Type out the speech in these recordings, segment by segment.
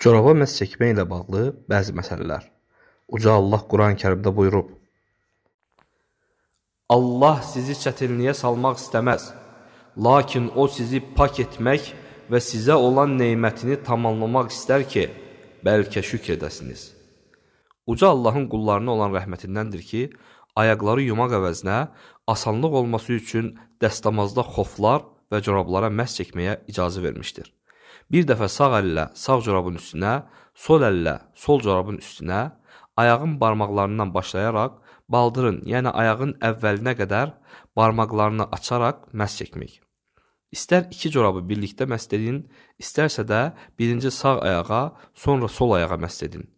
Coraba məhz çəkmə ilə bağlı bəzi məsələlər. Uca Allah Quran-Kərimdə buyurub: Allah sizi çətinliyə salmaq istəməz. Lakin o sizi pak etmək və sizə olan neymətini tamamlamaq istər ki, bəlkə şükr edəsiniz. Uca Allahın qullarına olan rəhmətindəndir ki, ayaqları yumaq əvəzinə asanlıq olması üçün dəstəmazda xoflar və corablara məhz çəkməyə icazə vermişdir. Bir dəfə sağ əllə sağ corabın üstünə, sol əllə sol corabın üstünə, ayağın barmaqlarından başlayaraq baldırın, yəni ayağın əvvəlinə qədər barmaqlarını açaraq məs çəkmək. İstər iki corabı birlikdə məs edin, istərsə də birinci sağ ayağa, sonra sol ayağa məs edin.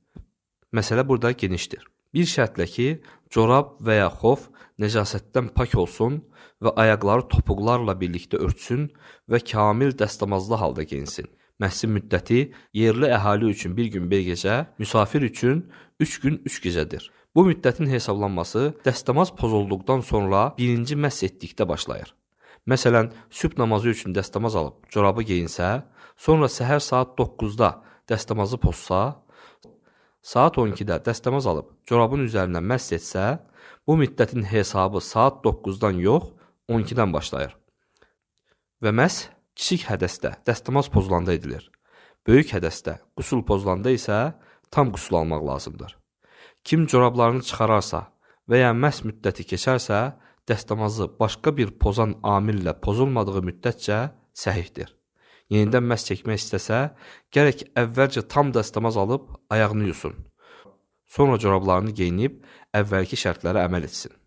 Məsələ burada genişdir. Bir şərtlə ki, corab və ya xof necasətdən pak olsun və ayaqları topuqlarla birlikdə örtsün və kamil dəstəmazlı halda geyinsin. Məhsil müddəti yerli əhali üçün 1 gün 1 gecə, müsafir üçün 3 gün 3 gecədir. Bu müddətin hesablanması dəstəmaz pozulduqdan sonra 1-ci məs etdikdə başlayır. Məsələn, sübh namazı üçün dəstəmaz alıb corabı geyinsə, sonra səhər saat 9-da dəstəmazı pozsa, saat 12-də dəstəmaz alıb corabın üzərindən məst etsə, bu müddətin hesabı saat 9-dan yox, 12-dən başlayır. Və məhz kiçik hədəsdə dəstəmaz pozulanda edilir. Böyük hədəsdə qusul pozulanda isə tam qusul almaq lazımdır. Kim corablarını çıxararsa və ya məhz müddəti keçərsə, dəstəmazı başqa bir pozan amillə pozulmadığı müddətcə səhihdir yenidən məs çəkmək istəsə, gərək əvvəlcə tam dəstəmaz alıb ayağını yusun. Sonra corablarını geyinib əvvəlki şərtlərə əməl etsin.